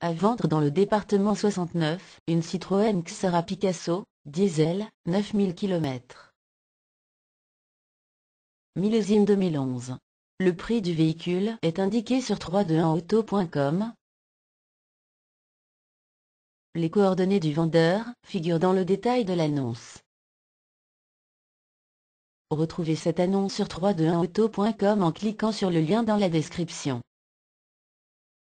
À vendre dans le département 69, une Citroën Xara Picasso, diesel, 9000 km. Millésime 2011. Le prix du véhicule est indiqué sur 321auto.com. Les coordonnées du vendeur figurent dans le détail de l'annonce. Retrouvez cette annonce sur 321auto.com en cliquant sur le lien dans la description.